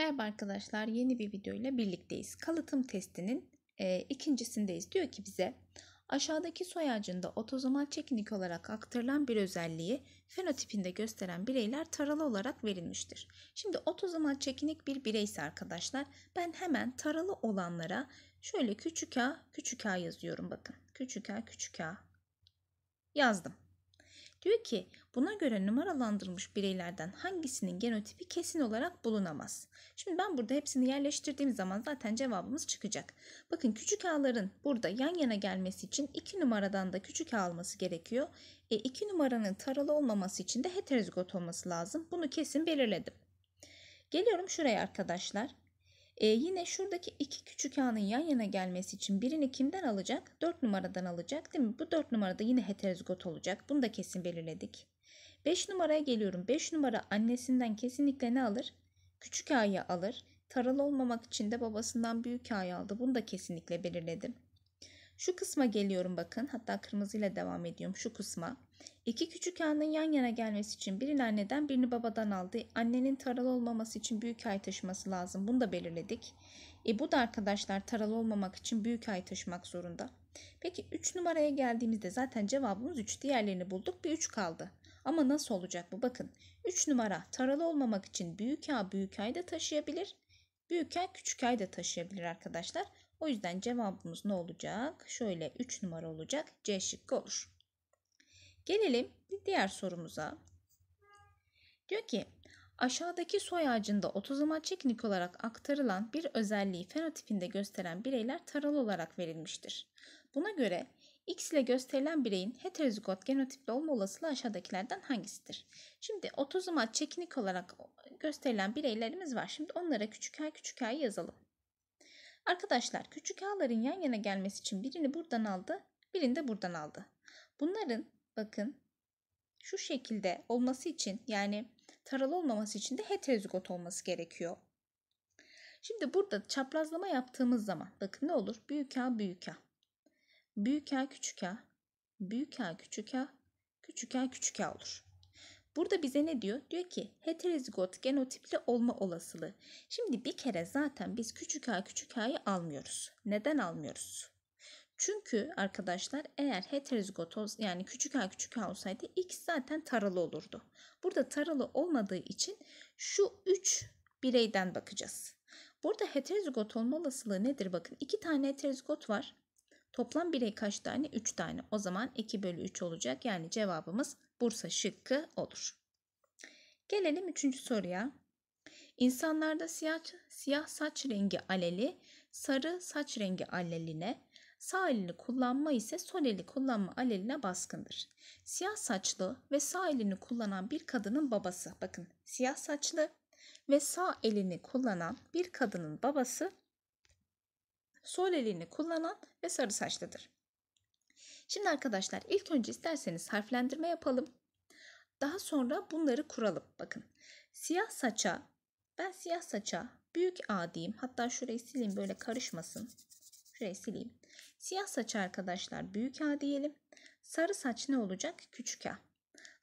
Merhaba arkadaşlar yeni bir video ile birlikteyiz. Kalıtım testinin e, ikincisindeyiz. Diyor ki bize aşağıdaki soy ağacında otozomal çekinik olarak aktarılan bir özelliği fenotipinde gösteren bireyler taralı olarak verilmiştir. Şimdi otozomal çekinik bir bireyse arkadaşlar ben hemen taralı olanlara şöyle küçük a küçük a yazıyorum bakın. Küçük a küçük a yazdım. Diyor ki buna göre numaralandırılmış bireylerden hangisinin genotipi kesin olarak bulunamaz. Şimdi ben burada hepsini yerleştirdiğim zaman zaten cevabımız çıkacak. Bakın küçük ağların burada yan yana gelmesi için 2 numaradan da küçük ağ alması gerekiyor. 2 e, iki numaranın taralı olmaması için de heterozigot olması lazım. Bunu kesin belirledim. Geliyorum şuraya arkadaşlar. E, yine şuradaki iki küçük a'nın yan yana gelmesi için birini kimden alacak? 4 numaradan alacak değil mi? Bu 4 numarada yine heterozigot olacak. Bunu da kesin belirledik. 5 numaraya geliyorum. 5 numara annesinden kesinlikle ne alır? Küçük a'yı alır. Taralı olmamak için de babasından büyük a'yı aldı. Bunu da kesinlikle belirledim. Şu kısma geliyorum bakın. Hatta kırmızıyla devam ediyorum şu kısma. İki küçük ağanın yan yana gelmesi için birini anneden birini babadan aldı. Annenin taralı olmaması için büyük ay taşıması lazım. Bunu da belirledik. E bu da arkadaşlar taralı olmamak için büyük ay taşımak zorunda. Peki 3 numaraya geldiğimizde zaten cevabımız 3. Diğerlerini bulduk bir 3 kaldı. Ama nasıl olacak bu bakın. 3 numara taralı olmamak için büyük ay büyük ay da taşıyabilir. Büyük ay küçük ay da taşıyabilir arkadaşlar. O yüzden cevabımız ne olacak? Şöyle 3 numara olacak. C şıkkı olur. Gelelim diğer sorumuza. Diyor ki aşağıdaki soy ağacında otozomatik olarak aktarılan bir özelliği fenotipinde gösteren bireyler taralı olarak verilmiştir. Buna göre X ile gösterilen bireyin heterozigot genotipli olma olasılığı aşağıdakilerden hangisidir? Şimdi otozomal çekinik olarak gösterilen bireylerimiz var. Şimdi onlara küçük ay küçük ay yazalım. Arkadaşlar küçük ağların yan yana gelmesi için birini buradan aldı, birini de buradan aldı. Bunların bakın şu şekilde olması için yani taralı olmaması için de heterozigot olması gerekiyor. Şimdi burada çaprazlama yaptığımız zaman bakın ne olur? Büyük A büyük A. Büyük A küçük A. Büyük A küçük A. Küçük A küçük A olur. Burada bize ne diyor? Diyor ki heterozigot genotipli olma olasılığı. Şimdi bir kere zaten biz küçük a küçük a'yı almıyoruz. Neden almıyoruz? Çünkü arkadaşlar eğer heterozigot yani küçük a küçük a olsaydı x zaten taralı olurdu. Burada taralı olmadığı için şu 3 bireyden bakacağız. Burada heterozigot olma olasılığı nedir? Bakın iki tane heterozigot var. Toplam birey kaç tane? 3 tane. O zaman 2 bölü 3 olacak. Yani cevabımız Bursa şıkkı olur. Gelelim üçüncü soruya. İnsanlarda siyah, siyah saç rengi aleli, sarı saç rengi aleline, sağ elini kullanma ise sol eli kullanma aleline baskındır. Siyah saçlı ve sağ elini kullanan bir kadının babası, bakın siyah saçlı ve sağ elini kullanan bir kadının babası sol elini kullanan ve sarı saçlıdır. Şimdi arkadaşlar ilk önce isterseniz harflendirme yapalım. Daha sonra bunları kuralım. Bakın siyah saça ben siyah saça büyük A diyeyim. Hatta şurayı sileyim böyle karışmasın. Şurayı sileyim. Siyah saç arkadaşlar büyük A diyelim. Sarı saç ne olacak? Küçük A.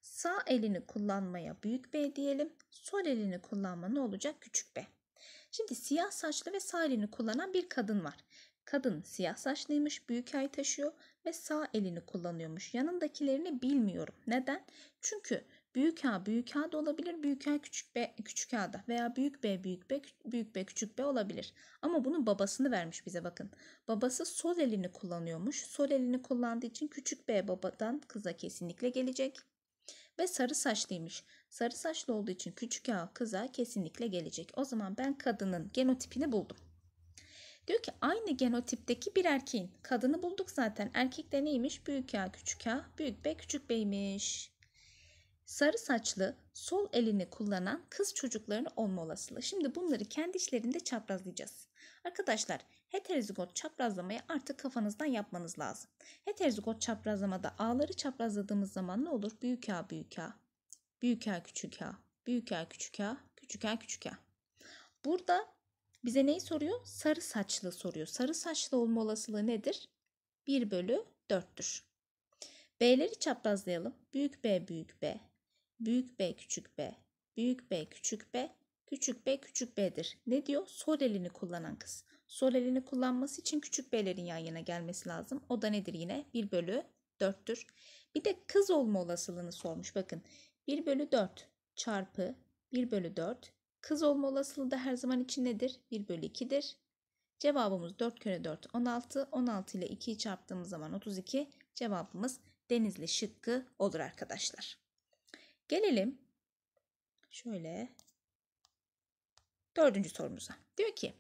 Sağ elini kullanmaya büyük B diyelim. Sol elini kullanma ne olacak? Küçük B. Şimdi siyah saçlı ve sağ elini kullanan bir kadın var. Kadın siyah saçlıymış, büyük ay taşıyor ve sağ elini kullanıyormuş. Yanındakilerini bilmiyorum. Neden? Çünkü büyük A büyük A da olabilir, büyük A küçük B küçük A da veya büyük B büyük B büyük B küçük B olabilir. Ama bunun babasını vermiş bize bakın. Babası sol elini kullanıyormuş. Sol elini kullandığı için küçük B babadan kıza kesinlikle gelecek. Ve sarı saçlıymış. Sarı saçlı olduğu için küçük A kıza kesinlikle gelecek. O zaman ben kadının genotipini buldum. Diyor ki aynı genotipteki bir erkeğin kadını bulduk zaten. Erkekte neymiş? Büyük ya küçük ya büyük B küçük B'ymiş. Sarı saçlı sol elini kullanan kız çocuklarının olma olasılığı. Şimdi bunları kendi işlerinde çaprazlayacağız. Arkadaşlar heterozigot çaprazlamayı artık kafanızdan yapmanız lazım. Heterozigot çaprazlamada ağları çaprazladığımız zaman ne olur? Büyük ya büyük ya büyük ya küçük ya büyük ya küçük ya küçük ya küçük ya Burada bize neyi soruyor? Sarı saçlı soruyor. Sarı saçlı olma olasılığı nedir? 1 bölü 4'tür. B'leri çaprazlayalım. Büyük B büyük B, büyük B küçük B, büyük B küçük B, küçük B küçük B'dir. Ne diyor? Sol elini kullanan kız. Sol elini kullanması için küçük B'lerin yan yana gelmesi lazım. O da nedir yine? 1 bölü 4'tür. Bir de kız olma olasılığını sormuş. Bakın 1 bölü 4 çarpı 1 bölü 4 Kız olma olasılığı da her zaman için nedir? 1 bölü 2'dir. Cevabımız 4 kere 4 16. 16 ile 2'yi çarptığımız zaman 32. Cevabımız denizli şıkkı olur arkadaşlar. Gelelim şöyle dördüncü sorumuza. Diyor ki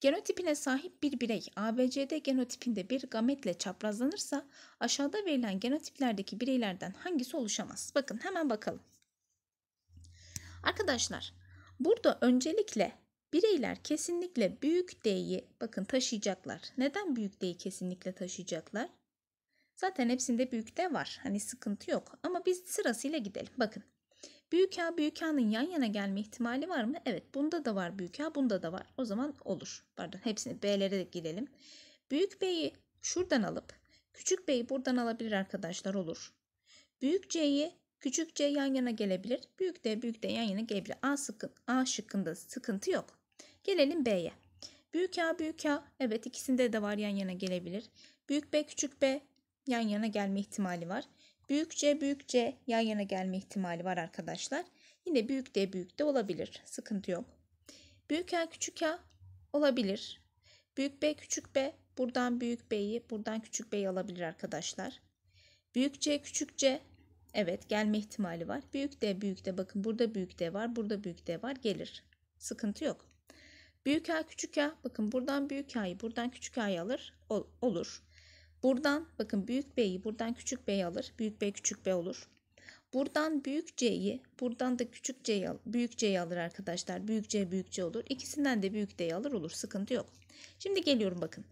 genotipine sahip bir birey ABCD genotipinde bir gametle çaprazlanırsa aşağıda verilen genotiplerdeki bireylerden hangisi oluşamaz? Bakın hemen bakalım. Arkadaşlar Burada öncelikle bireyler kesinlikle büyük D'yi bakın taşıyacaklar. Neden büyük D'yi kesinlikle taşıyacaklar? Zaten hepsinde büyük D var. Hani sıkıntı yok. Ama biz sırasıyla gidelim. Bakın. Büyük A büyük A'nın yan yana gelme ihtimali var mı? Evet. Bunda da var büyük A. Bunda da var. O zaman olur. Pardon. Hepsini B'lere de gidelim. Büyük B'yi şuradan alıp küçük B'yi buradan alabilir arkadaşlar olur. Büyük C'yi Küçük C yan yana gelebilir. Büyük de büyük de yan yana gelebilir. A, sıkın, A şıkkında sıkıntı yok. Gelelim B'ye. Büyük A büyük A evet ikisinde de var yan yana gelebilir. Büyük B küçük B yan yana gelme ihtimali var. Büyük C büyük C yan yana gelme ihtimali var arkadaşlar. Yine büyük D büyük de olabilir. Sıkıntı yok. Büyük A küçük A olabilir. Büyük B küçük B buradan büyük B'yi buradan küçük B'yi alabilir arkadaşlar. Büyük C küçük C Evet gelme ihtimali var. Büyük de büyük de bakın burada büyük de var. Burada büyük de var. Gelir. Sıkıntı yok. Büyük A küçük A bakın buradan büyük A'yı buradan küçük A'yı alır. Ol, olur. Buradan bakın büyük B'yi buradan küçük B'yi alır. Büyük B küçük B olur. Buradan büyük C'yi, buradan da küçük C'yi al, büyük C'yi alır arkadaşlar. Büyük C büyük C olur. İkisinden de büyük D'yi alır olur. Sıkıntı yok. Şimdi geliyorum bakın.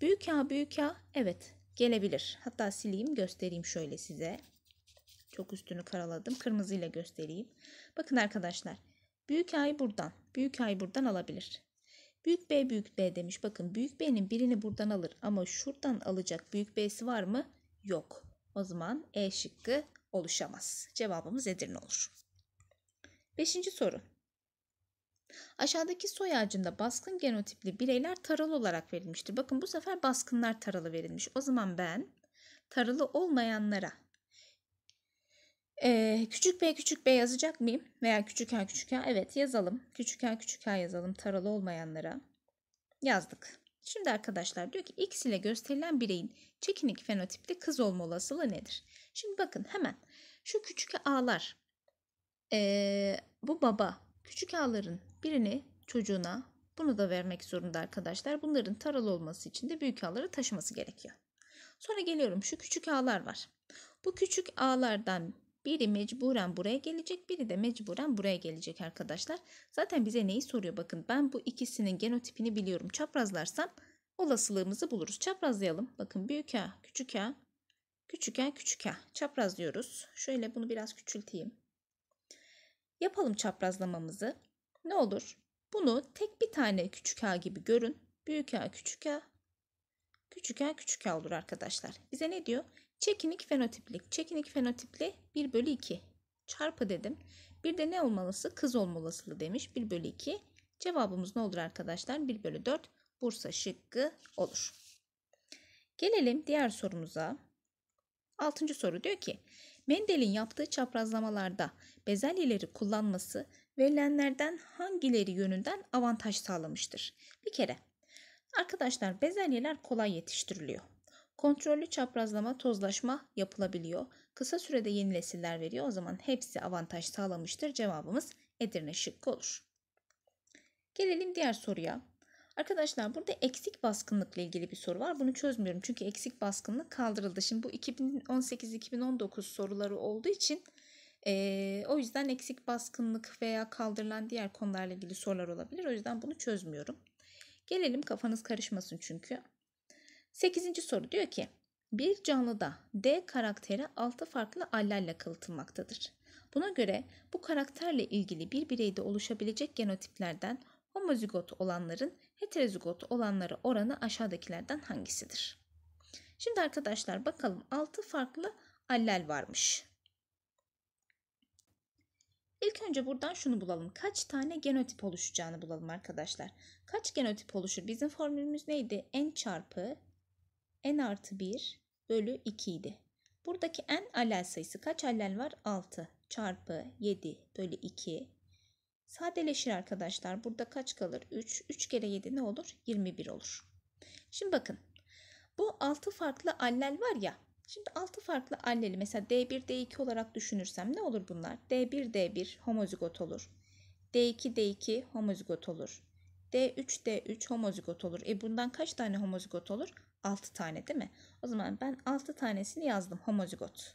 Büyük A büyük A evet gelebilir. Hatta sileyim göstereyim şöyle size. Çok üstünü karaladım. Kırmızıyla göstereyim. Bakın arkadaşlar. Büyük A'yı buradan. Büyük A'yı buradan alabilir. Büyük B büyük B demiş. Bakın büyük B'nin birini buradan alır. Ama şuradan alacak büyük B'si var mı? Yok. O zaman E şıkkı oluşamaz. Cevabımız Edirne olur. Beşinci soru. Aşağıdaki soy ağacında baskın genotipli bireyler taralı olarak verilmiştir. Bakın bu sefer baskınlar taralı verilmiş. O zaman ben taralı olmayanlara ee, küçük b küçük b yazacak mıyım? Veya küçük a küçük a? Evet yazalım. Küçük a küçük a yazalım taralı olmayanlara. Yazdık. Şimdi arkadaşlar diyor ki x ile gösterilen bireyin çekinik fenotipli kız olma olasılığı nedir? Şimdi bakın hemen şu küçük a'lar ee, bu baba küçük a'ların birini çocuğuna bunu da vermek zorunda arkadaşlar. Bunların taralı olması için de büyük A'ları taşıması gerekiyor. Sonra geliyorum şu küçük A'lar var. Bu küçük A'lardan biri mecburen buraya gelecek, biri de mecburen buraya gelecek arkadaşlar. Zaten bize neyi soruyor? Bakın ben bu ikisinin genotipini biliyorum. Çaprazlarsam olasılığımızı buluruz. Çaprazlayalım. Bakın büyük A, küçük A, küçük A, küçük A. Çaprazlıyoruz. Şöyle bunu biraz küçülteyim. Yapalım çaprazlamamızı. Ne olur? Bunu tek bir tane küçük A gibi görün. Büyük A, küçük A, küçük A, küçük A olur arkadaşlar. Bize ne diyor? Çekinik fenotiplik. Çekinik fenotipli 1 bölü 2. Çarpı dedim. Bir de ne olmalısı? Kız olmalısılı demiş. 1 bölü 2. Cevabımız ne olur arkadaşlar? 1 bölü 4 Bursa şıkkı olur. Gelelim diğer sorumuza. Altıncı soru diyor ki Mendel'in yaptığı çaprazlamalarda bezelyeleri kullanması verilenlerden hangileri yönünden avantaj sağlamıştır? Bir kere arkadaşlar bezelyeler kolay yetiştiriliyor. Kontrollü çaprazlama tozlaşma yapılabiliyor. Kısa sürede yeni nesiller veriyor. O zaman hepsi avantaj sağlamıştır. Cevabımız Edirne şıkkı olur. Gelelim diğer soruya. Arkadaşlar burada eksik baskınlıkla ilgili bir soru var. Bunu çözmüyorum çünkü eksik baskınlık kaldırıldı. Şimdi bu 2018-2019 soruları olduğu için e, o yüzden eksik baskınlık veya kaldırılan diğer konularla ilgili sorular olabilir. O yüzden bunu çözmüyorum. Gelelim kafanız karışmasın çünkü. Sekizinci soru diyor ki bir canlıda D karakteri 6 farklı allerle kalıtılmaktadır. Buna göre bu karakterle ilgili bir bireyde oluşabilecek genotiplerden homozigot olanların heterozigot olanları oranı aşağıdakilerden hangisidir? Şimdi arkadaşlar bakalım 6 farklı allel varmış. İlk önce buradan şunu bulalım. Kaç tane genotip oluşacağını bulalım arkadaşlar. Kaç genotip oluşur? Bizim formülümüz neydi? N çarpı n artı 1 bölü 2 idi. Buradaki n alel sayısı kaç alel var? 6 çarpı 7 bölü 2. Sadeleşir arkadaşlar. Burada kaç kalır? 3. 3 kere 7 ne olur? 21 olur. Şimdi bakın. Bu 6 farklı alel var ya. Şimdi 6 farklı alleli mesela D1, D2 olarak düşünürsem ne olur bunlar? D1, D1 homozigot olur. D2, D2 homozigot olur. D3, D3 homozigot olur. E bundan kaç tane homozigot olur? 6 tane değil mi? O zaman ben 6 tanesini yazdım homozigot.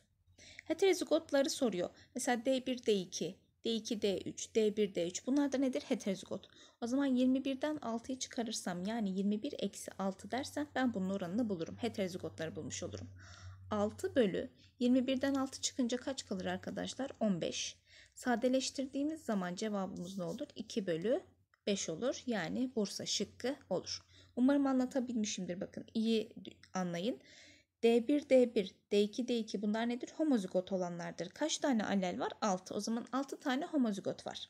Heterozigotları soruyor. Mesela D1, D2, D2, D3, D1, D3 bunlar da nedir? Heterozigot. O zaman 21'den 6'yı çıkarırsam yani 21 eksi 6 dersen ben bunun oranını bulurum. Heterozigotları bulmuş olurum. 6 bölü 21'den 6 çıkınca kaç kalır arkadaşlar? 15. Sadeleştirdiğimiz zaman cevabımız ne olur? 2 bölü 5 olur. Yani Bursa şıkkı olur. Umarım anlatabilmişimdir bakın. iyi anlayın. D1, D1, D2, D2 bunlar nedir? Homozigot olanlardır. Kaç tane allel var? 6. O zaman 6 tane homozigot var.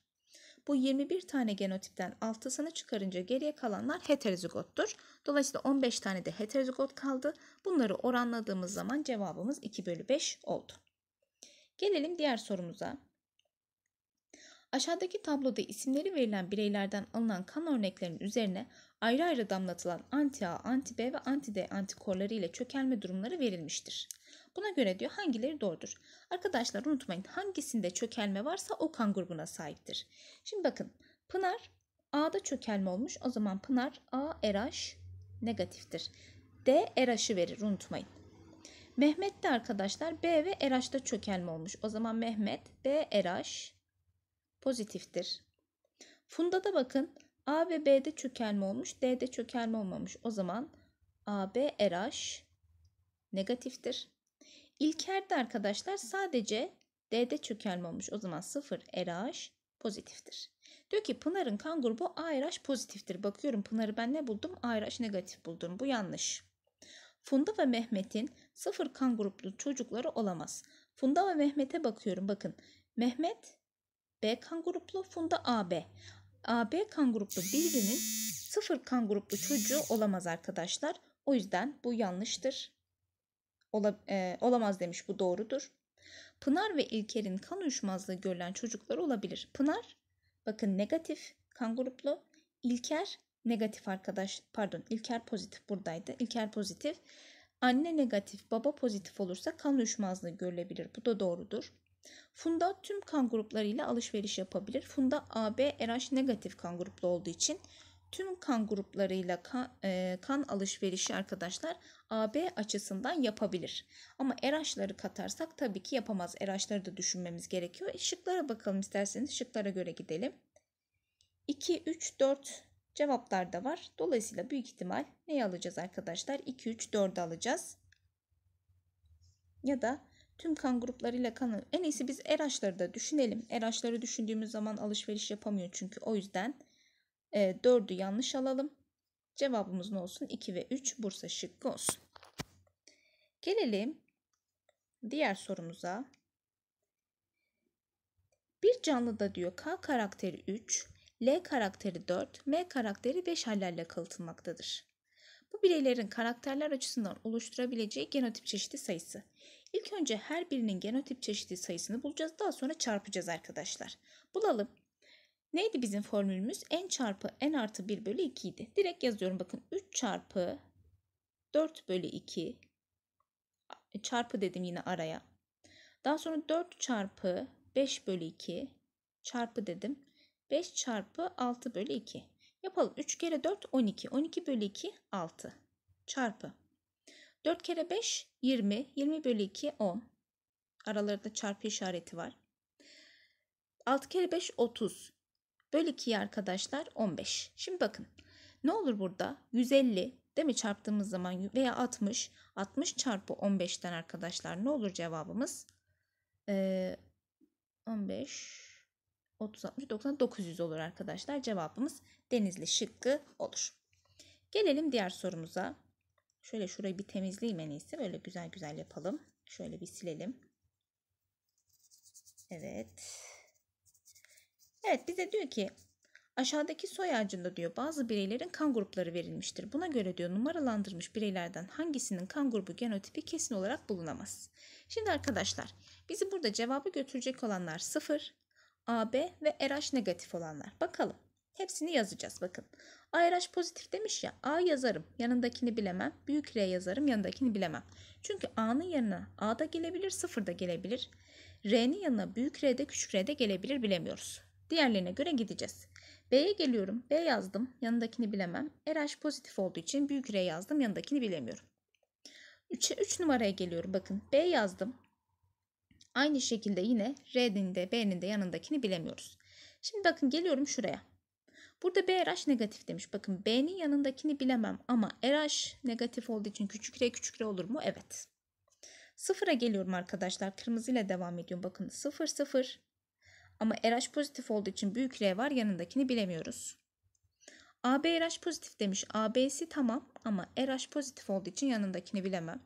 Bu 21 tane genotipten 6'sını çıkarınca geriye kalanlar heterozigottur. Dolayısıyla 15 tane de heterozigot kaldı. Bunları oranladığımız zaman cevabımız 2 bölü 5 oldu. Gelelim diğer sorumuza. Aşağıdaki tabloda isimleri verilen bireylerden alınan kan örneklerinin üzerine ayrı ayrı damlatılan anti A, anti B ve anti D antikorları ile çökelme durumları verilmiştir. Buna göre diyor hangileri doğrudur. Arkadaşlar unutmayın hangisinde çökelme varsa o kan grubuna sahiptir. Şimdi bakın Pınar A'da çökelme olmuş o zaman Pınar A RH negatiftir. D RH'ı verir unutmayın. Mehmet de arkadaşlar B ve RH'da çökelme olmuş. O zaman Mehmet B RH pozitiftir. Funda da bakın A ve B'de çökelme olmuş, D'de çökelme olmamış. O zaman AB RH negatiftir. İlker'de arkadaşlar sadece D'de çökelme olmuş. O zaman 0 RH pozitiftir. Diyor ki Pınar'ın kan grubu ARH pozitiftir. Bakıyorum Pınar'ı ben ne buldum? ARH negatif buldum. Bu yanlış. Funda ve Mehmet'in sıfır kan gruplu çocukları olamaz. Funda ve Mehmet'e bakıyorum. Bakın Mehmet B kan gruplu, Funda AB. AB kan gruplu birinin sıfır kan gruplu çocuğu olamaz arkadaşlar. O yüzden bu yanlıştır. Ola, e, olamaz demiş bu doğrudur. Pınar ve İlker'in kan uyuşmazlığı görülen çocuklar olabilir. Pınar bakın negatif kan gruplu. İlker negatif arkadaş pardon İlker pozitif buradaydı. İlker pozitif. Anne negatif baba pozitif olursa kan uyuşmazlığı görülebilir. Bu da doğrudur. Funda tüm kan gruplarıyla alışveriş yapabilir. Funda AB RH negatif kan gruplu olduğu için tüm kan gruplarıyla e, kan, e, alışverişi arkadaşlar AB açısından yapabilir. Ama ERAŞ'ları katarsak tabii ki yapamaz. ERAŞ'ları da düşünmemiz gerekiyor. E, şıklara bakalım isterseniz şıklara göre gidelim. 2, 3, 4 cevaplar da var. Dolayısıyla büyük ihtimal neyi alacağız arkadaşlar? 2, 3, 4 alacağız. Ya da tüm kan gruplarıyla kanı. En iyisi biz eraçları da düşünelim. Eraçları düşündüğümüz zaman alışveriş yapamıyor çünkü. O yüzden e, 4'ü yanlış alalım. Cevabımız ne olsun? 2 ve 3 Bursa şıkkı olsun. Gelelim diğer sorumuza. Bir canlıda diyor K karakteri 3, L karakteri 4, M karakteri 5 hallerle kalıtılmaktadır. Bu bireylerin karakterler açısından oluşturabileceği genotip çeşidi sayısı. İlk önce her birinin genotip çeşidi sayısını bulacağız. Daha sonra çarpacağız arkadaşlar. Bulalım. Neydi bizim formülümüz? N çarpı N artı 1 bölü 2 idi. Direkt yazıyorum bakın. 3 çarpı 4 bölü 2 e, çarpı dedim yine araya. Daha sonra 4 çarpı 5 bölü 2 çarpı dedim. 5 çarpı 6 bölü 2. Yapalım. 3 kere 4 12. 12 bölü 2 6. Çarpı. 4 kere 5 20. 20 bölü 2 10. Aralarında çarpı işareti var. 6 kere 5 30. Bölü 2'yi arkadaşlar 15. Şimdi bakın. Ne olur burada? 150 değil mi çarptığımız zaman veya 60. 60 çarpı 15'ten arkadaşlar ne olur cevabımız? Ee, 15 30, 60, 90, 900 olur arkadaşlar. Cevabımız Denizli şıkkı olur. Gelelim diğer sorumuza. Şöyle şurayı bir temizleyeyim en iyisi. Böyle güzel güzel yapalım. Şöyle bir silelim. Evet. Evet bize diyor ki aşağıdaki soy ağacında diyor bazı bireylerin kan grupları verilmiştir. Buna göre diyor numaralandırmış bireylerden hangisinin kan grubu genotipi kesin olarak bulunamaz. Şimdi arkadaşlar bizi burada cevabı götürecek olanlar 0, AB ve RH negatif olanlar. Bakalım. Hepsini yazacağız bakın. ARH pozitif demiş ya A yazarım yanındakini bilemem. Büyük R yazarım yanındakini bilemem. Çünkü A'nın yanına A da gelebilir sıfır da gelebilir. R'nin yanına büyük R de küçük R de gelebilir bilemiyoruz. Diğerlerine göre gideceğiz. B'ye geliyorum. B yazdım. Yanındakini bilemem. RH pozitif olduğu için büyük R yazdım. Yanındakini bilemiyorum. 3'e 3 numaraya geliyorum. Bakın B yazdım. Aynı şekilde yine R'nin de B'nin de yanındakini bilemiyoruz. Şimdi bakın geliyorum şuraya. Burada BRH negatif demiş. Bakın B'nin yanındakini bilemem ama RH negatif olduğu için küçük R küçük R olur mu? Evet. Sıfıra geliyorum arkadaşlar. Kırmızıyla devam ediyorum. Bakın sıfır sıfır. Ama RH pozitif olduğu için büyük R var. Yanındakini bilemiyoruz. AB RH pozitif demiş. AB'si tamam ama RH pozitif olduğu için yanındakini bilemem.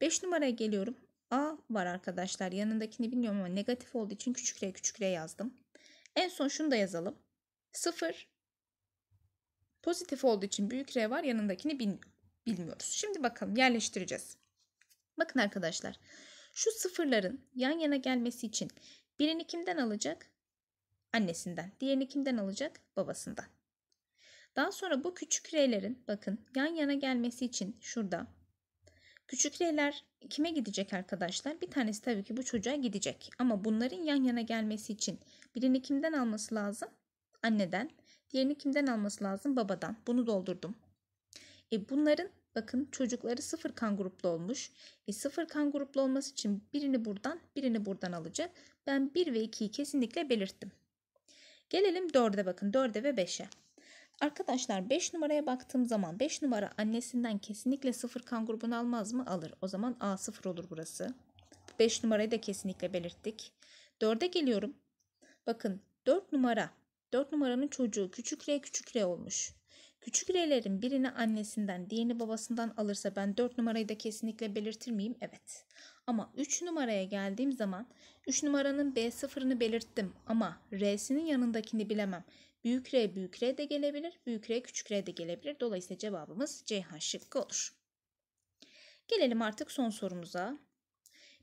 5 numaraya geliyorum. A var arkadaşlar. Yanındakini bilmiyorum ama negatif olduğu için küçük R küçük R yazdım. En son şunu da yazalım. 0 pozitif olduğu için büyük R var. Yanındakini bilmiyoruz. Şimdi bakalım yerleştireceğiz. Bakın arkadaşlar. Şu sıfırların yan yana gelmesi için birini kimden alacak? Annesinden. Diğerini kimden alacak? Babasından. Daha sonra bu küçük R'lerin bakın yan yana gelmesi için şurada Küçükler kime gidecek arkadaşlar? Bir tanesi tabii ki bu çocuğa gidecek. Ama bunların yan yana gelmesi için birini kimden alması lazım? Anneden. Diğerini kimden alması lazım? Babadan. Bunu doldurdum. E bunların bakın çocukları sıfır kan gruplu olmuş. E sıfır kan gruplu olması için birini buradan birini buradan alacak. Ben 1 ve 2'yi kesinlikle belirttim. Gelelim 4'e bakın 4'e ve 5'e. Arkadaşlar 5 numaraya baktığım zaman 5 numara annesinden kesinlikle 0 kan grubunu almaz mı? Alır. O zaman A0 olur burası. 5 numarayı da kesinlikle belirttik. 4'e geliyorum. Bakın 4 numara. 4 numaranın çocuğu küçük R küçük R olmuş. Küçük R'lerin birini annesinden diğerini babasından alırsa ben 4 numarayı da kesinlikle belirtir miyim? Evet. Ama 3 numaraya geldiğim zaman 3 numaranın B sıfırını belirttim ama R'sinin yanındakini bilemem. Büyük R büyük R de gelebilir. Büyük R küçük R de gelebilir. Dolayısıyla cevabımız Ceyhan şıkkı olur. Gelelim artık son sorumuza.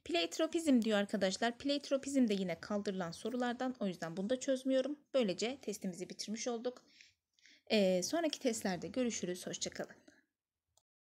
Pleitropizm diyor arkadaşlar. Pleitropizm de yine kaldırılan sorulardan. O yüzden bunu da çözmüyorum. Böylece testimizi bitirmiş olduk. Ee, sonraki testlerde görüşürüz. Hoşçakalın.